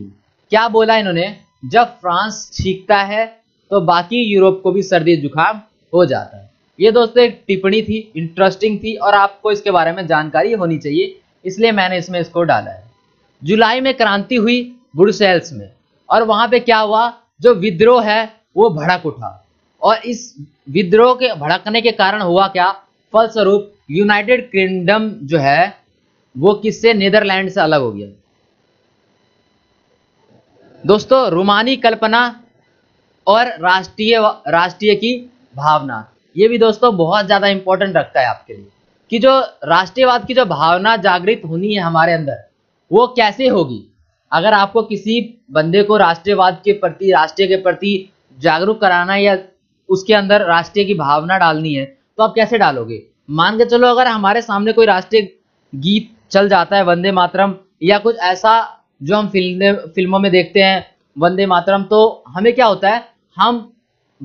क्या बोला इन्होंने जब फ्रांस छीकता है तो बाकी यूरोप को भी सर्दी जुकाम हो जाता है ये दोस्तों एक टिप्पणी थी इंटरेस्टिंग थी और आपको इसके बारे में जानकारी होनी चाहिए इसलिए मैंने इसमें इसको डाला है जुलाई में क्रांति हुई ब्रुसेल्स में और वहां पे क्या हुआ जो विद्रोह है वो भड़क उठा और इस विद्रोह के भड़कने के कारण हुआ क्या फलस्वरूप यूनाइटेड किंगडम जो है वो किससे नीदरलैंड से अलग हो गया दोस्तों रोमानी कल्पना और राष्ट्रीय राष्ट्रीय की भावना ये भी दोस्तों बहुत ज़्यादा इंपॉर्टेंट रखता है आपके लिए कि जो राष्ट्रीयवाद की जो भावना जागृत होनी है हमारे अंदर वो कैसे होगी अगर आपको किसी बंदे को राष्ट्रीयवाद के प्रति राष्ट्रीय के प्रति जागरूक कराना या उसके अंदर राष्ट्रीय की भावना डालनी है तो आप कैसे डालोगे मान के चलो अगर हमारे सामने कोई राष्ट्रीय गीत चल जाता है वंदे मातरम या कुछ ऐसा जो हम फिल्म फिल्मों में देखते हैं वंदे मातरम तो हमें क्या होता है हम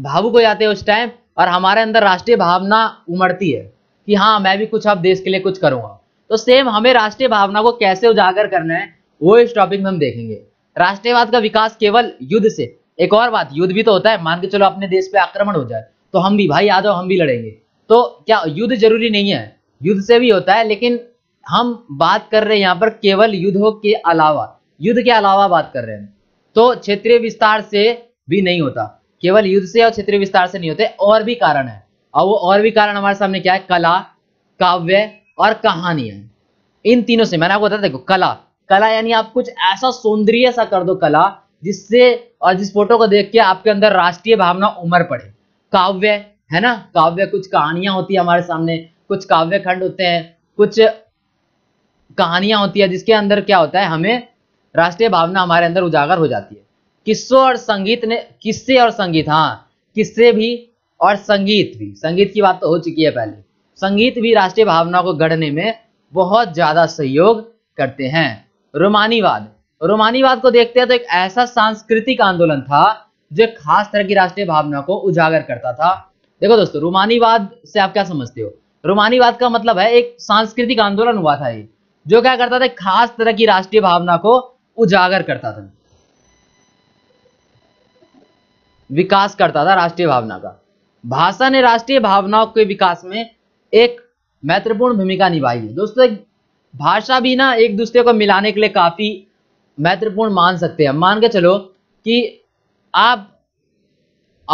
भावुक हो जाते हैं उस टाइम और हमारे अंदर राष्ट्रीय भावना उमड़ती है कि हाँ मैं भी कुछ अब देश के लिए कुछ करूंगा तो सेम हमें राष्ट्रीय भावना को कैसे उजागर करना है वो इस टॉपिक में हम देखेंगे राष्ट्रीयवाद का विकास केवल युद्ध से एक और बात युद्ध भी तो होता है मान के चलो अपने देश पे आक्रमण हो जाए तो हम भी भाई आ जाओ हम भी लड़ेंगे तो क्या युद्ध जरूरी नहीं है युद्ध से भी होता है लेकिन हम बात कर रहे हैं यहाँ पर केवल युद्धों के अलावा युद्ध के अलावा बात कर रहे हैं तो क्षेत्रीय विस्तार से भी नहीं होता केवल युद्ध से और क्षेत्रीय विस्तार से नहीं होते और भी कारण है और वो और भी कारण हमारे सामने क्या है कला काव्य और कहानी है इन तीनों से मैंने आपको बताया देखो कला कला यानी आप कुछ ऐसा सौंदर्य सा कर दो कला जिससे और जिस फोटो को देख के आपके अंदर राष्ट्रीय भावना उमर पड़े काव्य है ना काव्य कुछ कहानियां होती है हमारे सामने कुछ काव्य खंड होते हैं कुछ कहानियां होती है जिसके अंदर क्या होता है हमें राष्ट्रीय भावना हमारे अंदर उजागर हो जाती है किस्सों और संगीत ने किस्से और संगीत हाँ किस्से भी और संगीत भी संगीत की बात तो हो चुकी है पहले संगीत भी राष्ट्रीय भावना को गढ़ने में बहुत ज्यादा सहयोग करते हैं रोमानीवाद रोमानीवाद को देखते हैं तो एक ऐसा सांस्कृतिक आंदोलन था जो खास तरह की राष्ट्रीय भावना को उजागर करता था देखो दोस्तों रोमानीवाद से आप क्या समझते हो रोमानीवाद का मतलब है एक सांस्कृतिक आंदोलन हुआ था ये जो क्या करता था खास तरह की राष्ट्रीय भावना को उजागर करता था विकास करता था राष्ट्रीय भावना का भाषा ने राष्ट्रीय भावनाओं के विकास में एक महत्वपूर्ण भूमिका निभाई है दोस्तों भाषा भी ना एक दूसरे को मिलाने के लिए काफी महत्वपूर्ण मान सकते हैं मान के चलो कि आप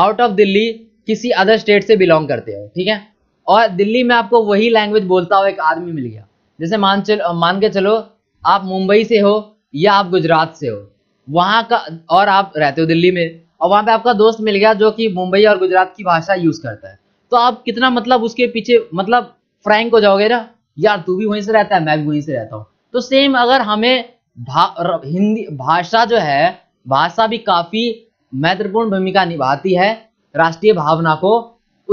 आउट ऑफ दिल्ली किसी अदर स्टेट से बिलोंग करते हो ठीक है और दिल्ली में आपको वही लैंग्वेज बोलता हुआ एक आदमी मिल गया जैसे मान चल मान के चलो आप मुंबई से हो या आप गुजरात से हो वहाँ का और आप रहते हो दिल्ली में और वहाँ पे आपका दोस्त मिल गया जो कि मुंबई और गुजरात की भाषा यूज़ करता है तो आप कितना मतलब उसके पीछे मतलब फ्रैंक हो जाओगे ना यार तू भी वहीं से रहता है मैं भी वहीं से रहता हूँ तो सेम अगर हमें भा, हिंदी भाषा जो है भाषा भी काफ़ी महत्वपूर्ण भूमिका निभाती है राष्ट्रीय भावना को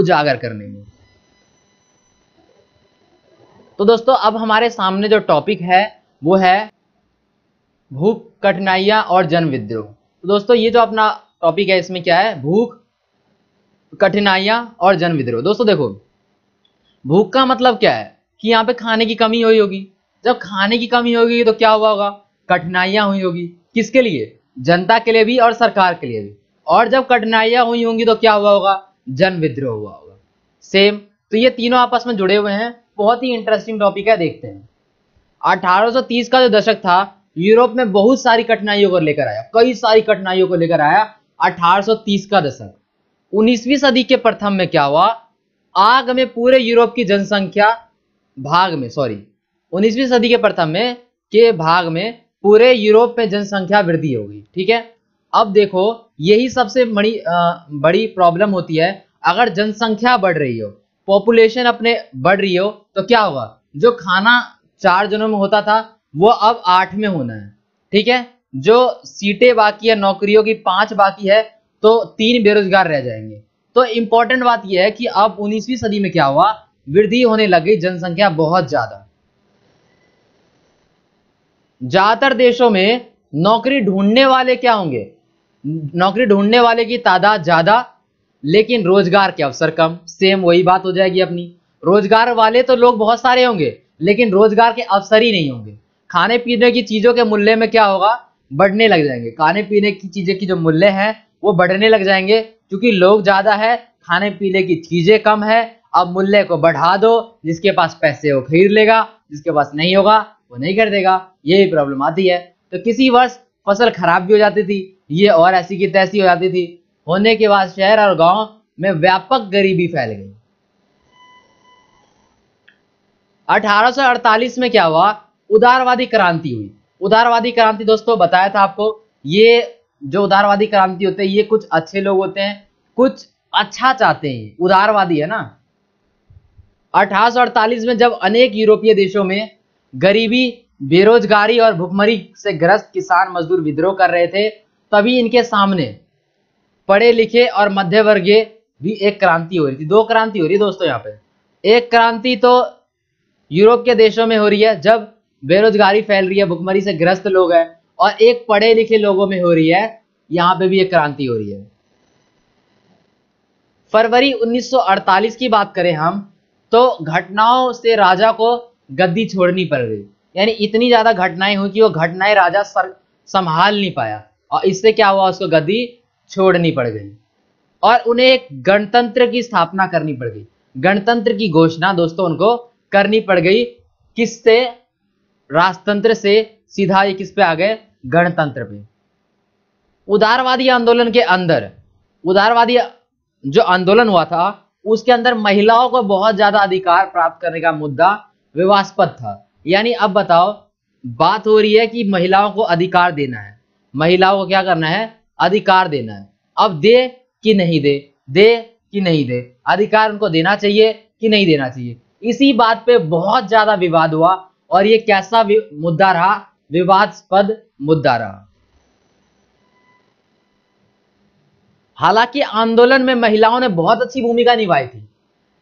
उजागर करने में तो दोस्तों अब हमारे सामने जो टॉपिक है वो है भूख कठिनाइयां और जन विद्रोह तो दोस्तों ये जो अपना टॉपिक है इसमें क्या है भूख कठिनाइयां और जन विद्रोह दोस्तों देखो भूख का मतलब क्या है कि यहाँ पे खाने की कमी हुई होगी जब खाने की कमी होगी तो क्या हुआ होगा कठिनाइयां हुई होगी किसके लिए जनता के लिए भी और सरकार के लिए भी और जब कठिनाइयां हुई होंगी तो क्या हुआ होगा जन विद्रोह हुआ होगा सेम तो ये तीनों आपस में जुड़े हुए हैं बहुत ही इंटरेस्टिंग टॉपिक है देखते हैं 1830 का जो दशक था यूरोप में बहुत सारी कठिनाइयों को लेकर आया कई सारी कठिनाइयों को लेकर आया 1830 का दशक 19वीं सदी के प्रथम में क्या हुआ आग में पूरे यूरोप की जनसंख्या भाग में सॉरी 19वीं सदी के प्रथम में के भाग में पूरे यूरोप में जनसंख्या वृद्धि हो गई ठीक है अब देखो यही सबसे बड़ी बड़ी प्रॉब्लम होती है अगर जनसंख्या बढ़ रही हो पॉपुलेशन अपने बढ़ रही हो तो क्या होगा जो खाना चार जनों में होता था वो अब आठ में होना है ठीक है जो सीटें बाकी है नौकरियों की पांच बाकी है तो तीन बेरोजगार रह जाएंगे तो इंपॉर्टेंट बात यह है कि अब 19वीं सदी में क्या हुआ वृद्धि होने लगी जनसंख्या बहुत ज्यादा ज्यादातर देशों में नौकरी ढूंढने वाले क्या होंगे नौकरी ढूंढने वाले की तादाद ज़्यादा लेकिन रोजगार के अवसर कम सेम वही बात हो जाएगी अपनी रोजगार वाले तो लोग बहुत सारे होंगे लेकिन रोजगार के अवसर ही नहीं होंगे खाने पीने की चीज़ों के मूल्य में क्या होगा बढ़ने लग जाएंगे खाने पीने की चीज़ें की जो मूल्य है वो बढ़ने लग जाएंगे क्योंकि लोग ज़्यादा है खाने पीने की चीज़ें कम है अब मूल्य को बढ़ा दो जिसके पास पैसे वो खरीद लेगा जिसके पास नहीं होगा वो नहीं कर देगा यही प्रॉब्लम आती है तो किसी वर्ष फसल खराब भी हो जाती थी ये और ऐसी की तैसी हो जाती थी होने के बाद शहर और गांव में व्यापक गरीबी फैल गई 1848 में क्या हुआ उदारवादी क्रांति हुई उदारवादी क्रांति दोस्तों बताया था आपको ये जो उदारवादी क्रांति होते हैं ये कुछ अच्छे लोग होते हैं कुछ अच्छा चाहते हैं उदारवादी है ना 1848 में जब अनेक यूरोपीय देशों में गरीबी बेरोजगारी और भुखमरी से ग्रस्त किसान मजदूर विद्रोह कर रहे थे तभी इनके सामने पढ़े लिखे और मध्य वर्गीय भी एक क्रांति हो रही थी दो क्रांति हो रही है दोस्तों यहाँ पे एक क्रांति तो यूरोप के देशों में हो रही है जब बेरोजगारी फैल रही है भुखमरी से ग्रस्त लोग हैं और एक पढ़े लिखे लोगों में हो रही है यहाँ पे भी एक क्रांति हो रही है फरवरी 1948 की बात करें हम तो घटनाओं से राजा को गद्दी छोड़नी पड़ गई यानी इतनी ज्यादा घटनाएं हुई कि वो घटनाएं राजा संभाल नहीं पाया और इससे क्या हुआ उसको गद्दी छोड़नी पड़ गई और उन्हें एक गणतंत्र की स्थापना करनी पड़ गई गणतंत्र की घोषणा दोस्तों उनको करनी पड़ गई किससे राजतंत्र से सीधा ये किस पे आ गए गणतंत्र पे उदारवादी आंदोलन के अंदर उदारवादी जो आंदोलन हुआ था उसके अंदर महिलाओं को बहुत ज्यादा अधिकार प्राप्त करने का मुद्दा विवास्पद था यानी अब बताओ बात हो रही है कि महिलाओं को अधिकार देना है महिलाओं को क्या करना है अधिकार देना है अब दे कि नहीं दे दे कि नहीं दे अधिकार उनको देना चाहिए कि नहीं देना चाहिए इसी बात पे बहुत ज्यादा विवाद हुआ और ये कैसा मुद्दा रहा विवादस्पद मुद्दा रहा हालांकि आंदोलन में महिलाओं ने बहुत अच्छी भूमिका निभाई थी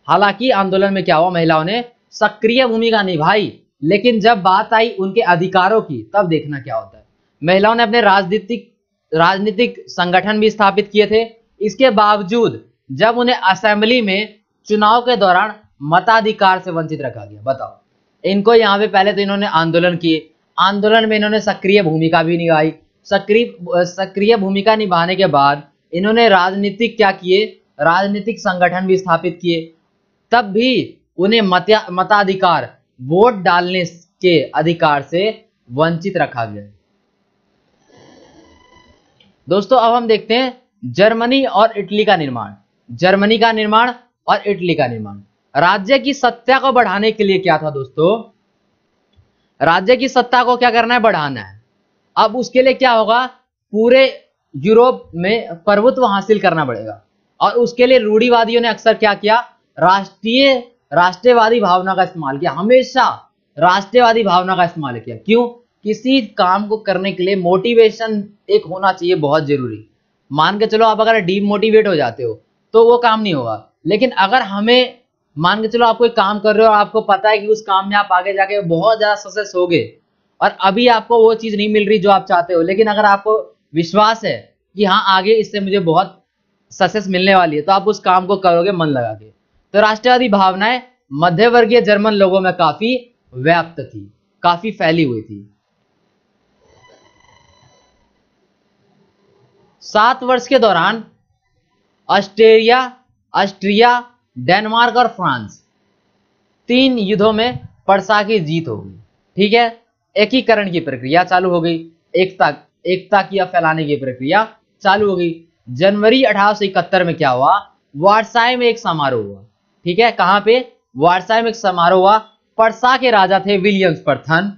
हालांकि आंदोलन में क्या हुआ महिलाओं ने सक्रिय भूमिका निभाई लेकिन जब बात आई उनके अधिकारों की तब देखना क्या होता है महिलाओं ने अपने राजनीतिक राजनीतिक संगठन भी स्थापित किए थे इसके बावजूद जब उन्हें असेंबली में चुनाव के दौरान मताधिकार से वंचित रखा गया बताओ इनको यहाँ पे पहले तो इन्होंने आंदोलन किए आंदोलन में इन्होंने सक्रिय भूमिका भी निभाई सक्रिय सक्रिय भूमिका निभाने के बाद इन्होंने राजनीतिक क्या किए राजनीतिक संगठन भी स्थापित किए तब भी उन्हें मताधिकार वोट डालने के अधिकार से वंचित रखा गया दोस्तों अब हम देखते हैं जर्मनी और इटली का निर्माण जर्मनी का निर्माण और इटली का निर्माण राज्य की सत्ता को बढ़ाने के लिए क्या था दोस्तों राज्य की सत्ता को क्या करना है बढ़ाना है अब उसके लिए क्या होगा पूरे यूरोप में प्रभुत्व हासिल करना पड़ेगा और उसके लिए रूढ़ीवादियों ने अक्सर क्या किया राष्ट्रीय राष्ट्रवादी भावना का इस्तेमाल किया हमेशा राष्ट्रवादी भावना का इस्तेमाल किया क्यों किसी काम को करने के लिए मोटिवेशन एक होना चाहिए बहुत ज़रूरी मान के चलो आप अगर डीमोटिवेट हो जाते हो तो वो काम नहीं होगा लेकिन अगर हमें मान के चलो आप कोई काम कर रहे हो आपको पता है कि उस काम में आप आगे जाके बहुत ज़्यादा सक्सेस हो गए और अभी आपको वो चीज़ नहीं मिल रही जो आप चाहते हो लेकिन अगर आपको विश्वास है कि हाँ आगे इससे मुझे बहुत सक्सेस मिलने वाली है तो आप उस काम को करोगे मन लगा के तो राष्ट्रवादी भावनाएं मध्यवर्गीय जर्मन लोगों में काफ़ी व्याप्त थी काफ़ी फैली हुई थी सात वर्ष के दौरान ऑस्ट्रेलिया ऑस्ट्रिया डेनमार्क और फ्रांस तीन युद्धों में परसा की जीत होगी ठीक है एकीकरण की प्रक्रिया चालू हो गई एकता एकता की फैलाने की प्रक्रिया चालू हो गई जनवरी अठारह में क्या हुआ वारसाई में एक समारोह हुआ ठीक है कहां पे वारसाई में एक समारोह हुआ परसा के राजा थे विलियम्स प्रथम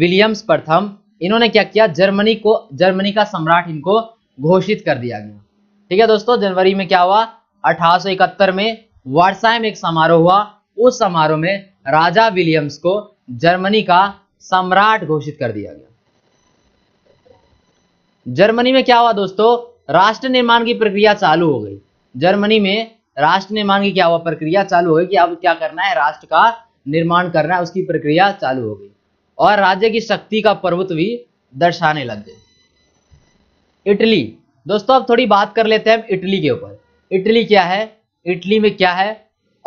विलियम्स प्रथम इन्होंने क्या किया जर्मनी को जर्मनी का सम्राट इनको घोषित कर दिया गया ठीक है दोस्तों जनवरी में क्या हुआ अठारह में वार्साय में एक समारोह हुआ उस समारोह में राजा विलियम्स को जर्मनी का सम्राट घोषित कर दिया गया जर्मनी में क्या हुआ दोस्तों राष्ट्र निर्माण की प्रक्रिया चालू हो गई जर्मनी में राष्ट्र निर्माण की क्या हुआ प्रक्रिया चालू हो गई कि अब क्या करना है राष्ट्र का निर्माण करना है उसकी प्रक्रिया चालू हो गई और राज्य की शक्ति का पर्वत भी दर्शाने लग गए इटली दोस्तों अब थोड़ी बात कर लेते हैं हम इटली के ऊपर इटली क्या है इटली में क्या है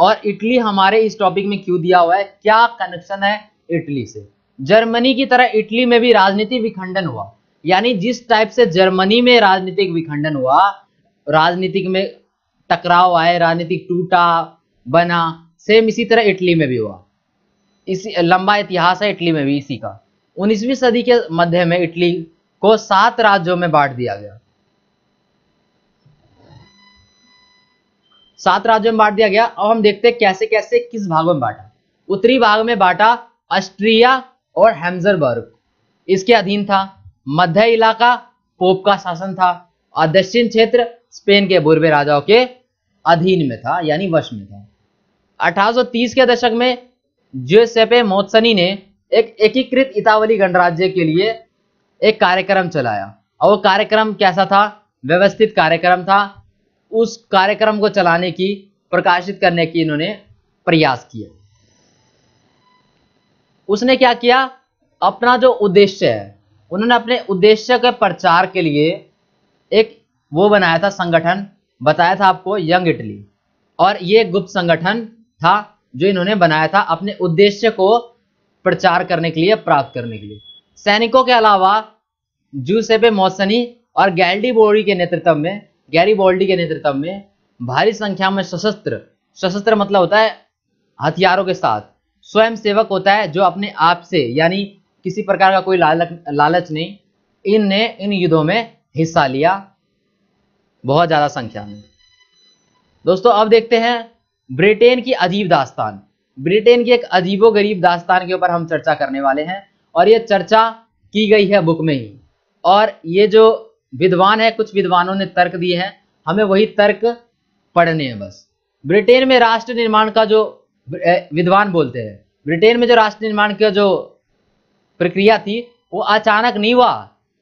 और इटली हमारे इस टॉपिक में क्यों दिया हुआ है क्या कनेक्शन है इटली से जर्मनी की तरह इटली में भी राजनीतिक विखंडन हुआ यानी जिस टाइप से जर्मनी में राजनीतिक विखंडन हुआ राजनीतिक में टकराव आए राजनीतिक टूटा बना सेम इसी तरह इटली में भी हुआ इसी लंबा इतिहास है इटली में भी इसी का उन्नीसवीं सदी के मध्य में इटली को सात राज्यों में बांट दिया गया सात राज्यों में बांट दिया गया अब हम देखते हैं कैसे कैसे किस भागों में बांटा उत्तरी भाग में बांटा ऑस्ट्रिया और हेम्जरबर्ग इसके अधीन था मध्य इलाका पोप का शासन था और दक्षिण क्षेत्र स्पेन के बुरबे राजाओं के अधीन में था यानी वश में था 1830 के दशक में जोसेपे मोत्सनी ने एक एकीकृत इतावली गणराज्य के लिए एक कार्यक्रम चलाया और वो कार्यक्रम कैसा था व्यवस्थित कार्यक्रम था उस कार्यक्रम को चलाने की प्रकाशित करने की इन्होंने प्रयास किया उसने क्या किया अपना जो उद्देश्य है उन्होंने अपने उद्देश्य के प्रचार के लिए एक वो बनाया था संगठन बताया था आपको यंग इटली और ये गुप्त संगठन था जो इन्होंने बनाया था अपने उद्देश्य को प्रचार करने के लिए प्राप्त करने के लिए सैनिकों के अलावा जूसेपे मौसनी और गैल्डी बोर्डी के नेतृत्व में गैरी बोल्डी के नेतृत्व में भारी संख्या में सशस्त्र सशस्त्र मतलब होता है हथियारों के साथ स्वयं सेवक होता है जो अपने आप से यानी किसी प्रकार का कोई लालच लालच नहीं इनने इन युद्धों में हिस्सा लिया बहुत ज़्यादा संख्या में दोस्तों अब देखते हैं ब्रिटेन की अजीब दास्तान ब्रिटेन की एक अजीबो गरीब दास्तान के ऊपर हम चर्चा करने वाले हैं और ये चर्चा की गई है बुक में ही और ये जो विद्वान है कुछ विद्वानों ने तर्क दिए हैं हमें वही तर्क पढ़ने हैं बस ब्रिटेन में राष्ट्र निर्माण का जो विद्वान बोलते हैं ब्रिटेन में जो राष्ट्र निर्माण का जो प्रक्रिया थी वो अचानक नहीं हुआ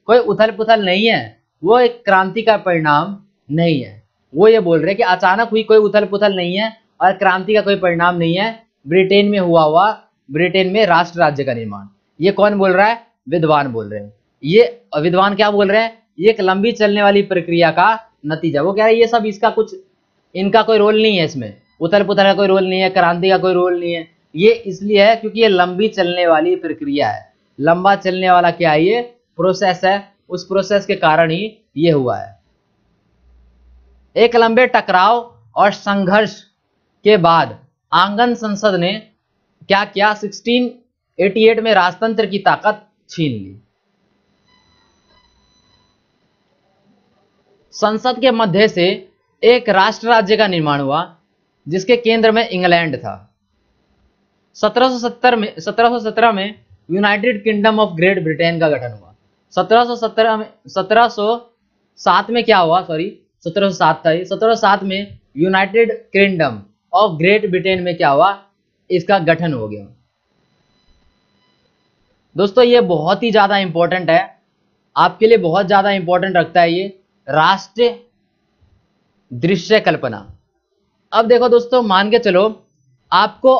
कोई उथल पुथल नहीं है वो एक क्रांति का परिणाम नहीं है वो ये बोल रहे हैं कि अचानक हुई कोई उथल पुथल नहीं है और क्रांति का कोई परिणाम नहीं है ब्रिटेन में हुआ हुआ ब्रिटेन में राष्ट्र राज्य का निर्माण ये कौन बोल रहा है विद्वान बोल रहे हैं ये विद्वान क्या बोल रहे हैं ये एक लंबी चलने वाली प्रक्रिया का नतीजा वो कह रहे हैं ये सब इसका कुछ इनका कोई रोल नहीं है इसमें उथल पुथल का कोई रोल नहीं है क्रांति का कोई रोल नहीं है ये इसलिए है क्योंकि ये लंबी चलने वाली प्रक्रिया है लंबा चलने वाला क्या है ये प्रोसेस है उस प्रोसेस के कारण ही ये हुआ है एक लंबे टकराव और संघर्ष के बाद आंगन संसद ने क्या किया सिक्सटीन 88 में राजतंत्र की ताकत छीन ली संसद के मध्य से एक राष्ट्र राज्य का निर्माण हुआ जिसके केंद्र में इंग्लैंड था 1770 में 1717 में United Kingdom of Great Britain का गठन हुआ 1717 में 1707 में क्या हुआ सॉरी 1707 था ये 1707 में United Kingdom of Great Britain में क्या हुआ इसका गठन हो गया दोस्तों ये बहुत ही ज़्यादा इंपॉर्टेंट है आपके लिए बहुत ज़्यादा इंपॉर्टेंट रखता है ये राष्ट्र दृश्य कल्पना अब देखो दोस्तों मान के चलो आपको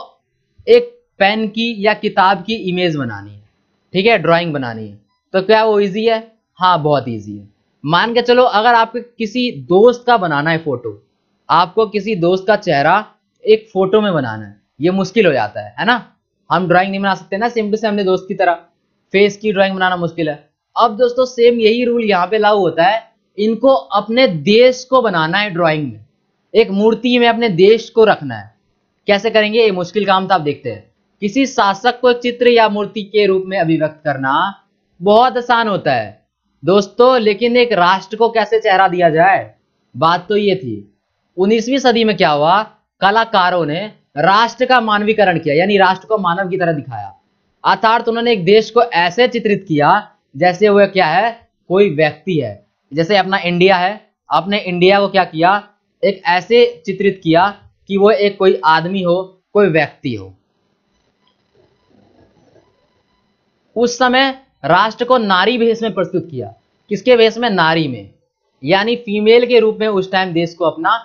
एक पेन की या किताब की इमेज बनानी है ठीक है ड्राइंग बनानी है तो क्या वो इजी है हाँ बहुत इजी है मान के चलो अगर आपके किसी दोस्त का बनाना है फोटो आपको किसी दोस्त का चेहरा एक फोटो में बनाना है ये मुश्किल हो जाता है है ना हम ड्राइंग नहीं बना सकते ना सेम टू सेम अपने दोस्त की तरह फेस की ड्राइंग बनाना मुश्किल है अब दोस्तों सेम यही रूल यहाँ पे लागू होता है इनको अपने देश को बनाना है ड्राइंग में एक मूर्ति में अपने देश को रखना है कैसे करेंगे ये मुश्किल काम तो आप देखते हैं किसी शासक को चित्र या मूर्ति के रूप में अभिव्यक्त करना बहुत आसान होता है दोस्तों लेकिन एक राष्ट्र को कैसे चेहरा दिया जाए बात तो ये थी उन्नीसवीं सदी में क्या हुआ कलाकारों ने राष्ट्र का मानवीकरण किया यानी राष्ट्र को मानव की तरह दिखाया अर्थात उन्होंने एक देश को ऐसे चित्रित किया जैसे वह क्या है कोई व्यक्ति है जैसे अपना इंडिया है आपने इंडिया को क्या किया एक ऐसे चित्रित किया कि वह एक कोई आदमी हो कोई व्यक्ति हो उस समय राष्ट्र को नारी भेष में प्रस्तुत किया किसके भेष में नारी में यानी फीमेल के रूप में उस टाइम देश को अपना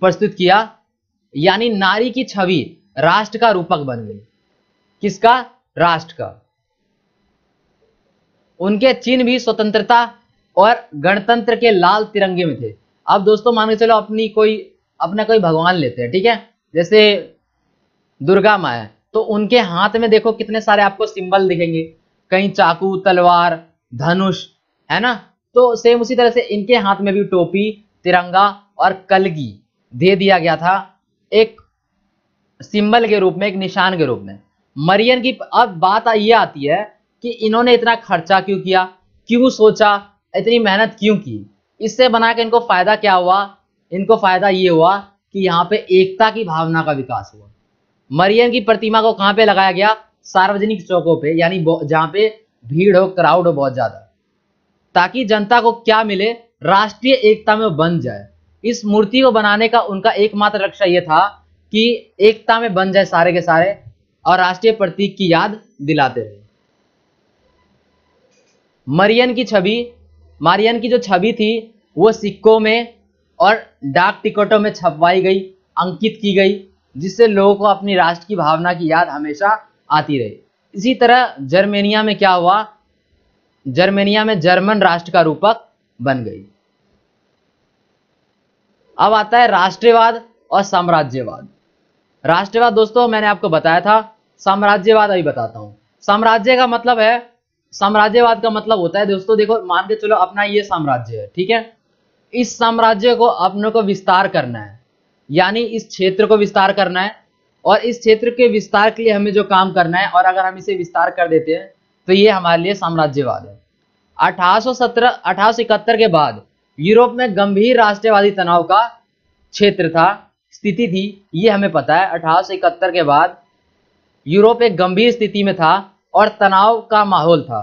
प्रस्तुत किया यानी नारी की छवि राष्ट्र का रूपक बन गई किसका राष्ट्र का उनके चिन्ह भी स्वतंत्रता और गणतंत्र के लाल तिरंगे में थे अब दोस्तों मान के चलो अपनी कोई अपना कोई भगवान लेते हैं ठीक है जैसे दुर्गा माँ है तो उनके हाथ में देखो कितने सारे आपको सिंबल दिखेंगे कहीं चाकू तलवार धनुष है ना तो सेम उसी तरह से इनके हाथ में भी टोपी तिरंगा और कलगी दे दिया गया था एक सिंबल के रूप में एक निशान के रूप में मरियन की अब बात ये आती है कि इन्होंने इतना खर्चा क्यों किया क्यों सोचा इतनी मेहनत क्यों की इससे बना के इनको फायदा क्या हुआ इनको फायदा ये हुआ कि यहाँ पे एकता की भावना का विकास हुआ मरियन की प्रतिमा को कहाँ पे लगाया गया सार्वजनिक चौकों पे यानी जहाँ पे भीड़ हो क्राउड हो बहुत ज्यादा ताकि जनता को क्या मिले राष्ट्रीय एकता में बन जाए इस मूर्ति को बनाने का उनका एकमात्र लक्ष्य यह था कि एकता में बन जाए सारे के सारे और राष्ट्रीय प्रतीक की याद दिलाते रहे मरियन की छवि मारियन की जो छवि थी वो सिक्कों में और डाक टिकटों में छपवाई गई अंकित की गई जिससे लोगों को अपनी राष्ट्र की भावना की याद हमेशा आती रही इसी तरह जर्मेनिया में क्या हुआ जर्मेनिया में जर्मन राष्ट्र का रूपक बन गई अब आता है राष्ट्रवाद और साम्राज्यवाद राष्ट्रवाद दोस्तों मैंने आपको बताया था साम्राज्यवाद अभी बताता हूं साम्राज्य का मतलब है साम्राज्यवाद का मतलब होता है दोस्तों देखो मान के चलो अपना ये साम्राज्य है ठीक है इस साम्राज्य को अपने को विस्तार करना है यानी इस क्षेत्र को विस्तार करना है और इस क्षेत्र के विस्तार के लिए हमें जो काम करना है और अगर हम इसे विस्तार कर देते हैं तो ये हमारे लिए साम्राज्यवाद है अठारह सौ के बाद यूरोप में गंभीर राष्ट्रवादी तनाव का क्षेत्र था स्थिति थी ये हमें पता है अठारह के बाद यूरोप एक गंभीर स्थिति में था और तनाव का माहौल था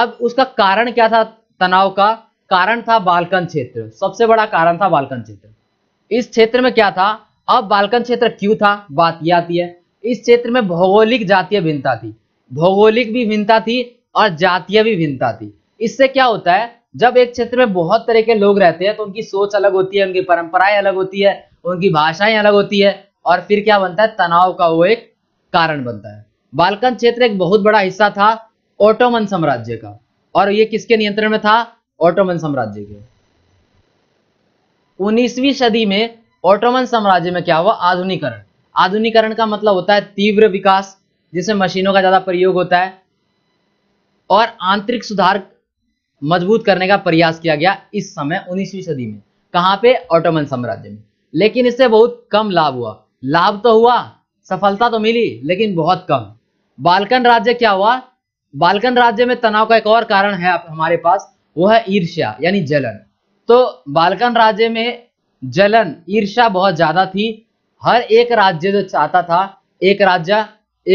अब उसका कारण क्या था तनाव का कारण था बालकन क्षेत्र सबसे बड़ा कारण था बालकन क्षेत्र इस क्षेत्र में क्या था अब बालकन क्षेत्र क्यों था बात यह आती है इस क्षेत्र में भौगोलिक जातीय भिन्नता थी भौगोलिक भी भिन्नता थी और जातीय भी भिन्नता थी इससे क्या होता है जब एक क्षेत्र में बहुत तरह के लोग रहते हैं तो उनकी सोच अलग होती है उनकी परंपराएं अलग होती है उनकी भाषाएं अलग होती है और फिर क्या बनता है तनाव का वो एक कारण बनता है बालकन क्षेत्र एक बहुत बड़ा हिस्सा था ओटोमन साम्राज्य का और ये किसके नियंत्रण में था ओटोमन साम्राज्य के उन्नीसवीं सदी में ओटोमन साम्राज्य में क्या हुआ आधुनिकरण आधुनिकरण का मतलब होता है तीव्र विकास जिसमें मशीनों का ज्यादा प्रयोग होता है और आंतरिक सुधार मजबूत करने का प्रयास किया गया इस समय उन्नीसवीं सदी में कहां पे ऑटोमन साम्राज्य में लेकिन इससे बहुत कम लाभ हुआ लाभ तो हुआ सफलता तो मिली लेकिन बहुत कम बालकन राज्य क्या हुआ बालकन राज्य में तनाव का एक और कारण है हमारे पास वो है ईर्ष्या यानी जलन तो बालकन राज्य में जलन ईर्ष्या बहुत ज्यादा थी हर एक राज्य जो चाहता था एक राज्य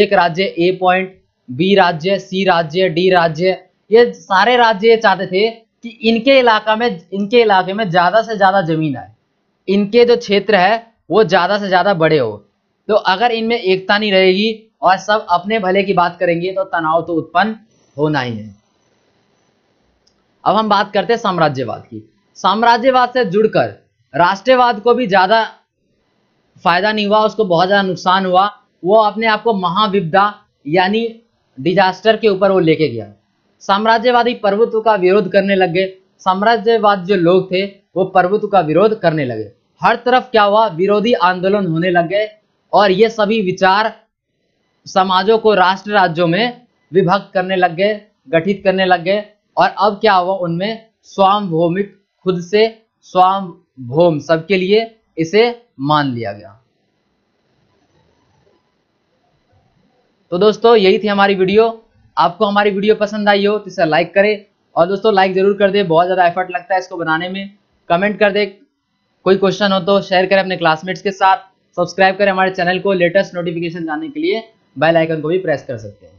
एक राज्य ए पॉइंट बी राज्य सी राज्य डी राज्य ये सारे राज्य ये चाहते थे कि इनके इलाका में इनके इलाके में ज़्यादा से ज़्यादा जमीन आए इनके जो क्षेत्र है वो ज़्यादा से ज़्यादा बड़े हो तो अगर इनमें एकता नहीं रहेगी और सब अपने भले की बात करेंगे तो तनाव तो उत्पन्न होना ही है अब हम बात करते हैं साम्राज्यवाद की साम्राज्यवाद से जुड़कर राष्ट्रवाद को भी ज़्यादा फायदा नहीं हुआ उसको बहुत ज़्यादा नुकसान हुआ वो अपने आप को महाविद्या यानी डिजास्टर के ऊपर वो लेके गया साम्राज्यवादी प्रभुत्व का विरोध करने लग गए साम्राज्यवाद जो लोग थे वो प्रभुत्व का विरोध करने लगे हर तरफ क्या हुआ विरोधी आंदोलन होने लग गए और ये सभी विचार समाजों को राष्ट्र राज्यों में विभक्त करने लग गए गठित करने लग गए और अब क्या हुआ उनमें स्वामभौमिक खुद से स्वाम भौम सबके लिए इसे मान लिया गया तो दोस्तों यही थी हमारी वीडियो आपको हमारी वीडियो पसंद आई हो तो इसे लाइक करें और दोस्तों लाइक ज़रूर कर दे बहुत ज़्यादा एफर्ट लगता है इसको बनाने में कमेंट कर दे कोई क्वेश्चन हो तो शेयर करें अपने क्लासमेट्स के साथ सब्सक्राइब करें हमारे चैनल को लेटेस्ट नोटिफिकेशन जानने के लिए बेल आइकन को भी प्रेस कर सकते हैं